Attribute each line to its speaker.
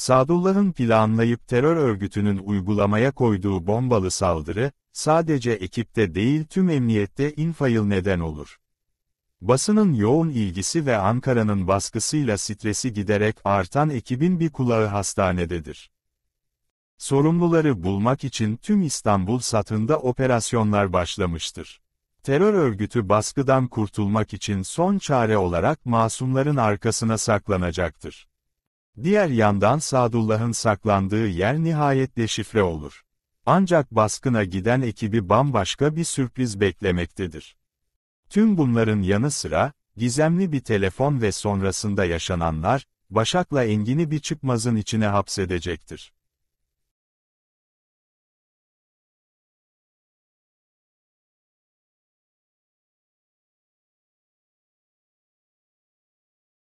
Speaker 1: Sadullah'ın planlayıp terör örgütünün uygulamaya koyduğu bombalı
Speaker 2: saldırı, sadece ekipte değil tüm emniyette infayıl neden olur. Basının yoğun ilgisi ve Ankara'nın baskısıyla stresi giderek artan ekibin bir kulağı hastanededir. Sorumluları bulmak için tüm İstanbul satında operasyonlar başlamıştır. Terör örgütü baskıdan kurtulmak için son çare olarak masumların arkasına saklanacaktır. Diğer yandan Sadullah'ın saklandığı yer nihayet şifre olur. Ancak baskına giden ekibi bambaşka bir sürpriz beklemektedir. Tüm bunların yanı sıra, gizemli bir telefon ve sonrasında yaşananlar, Başak'la Engin'i
Speaker 3: bir çıkmazın içine hapsedecektir.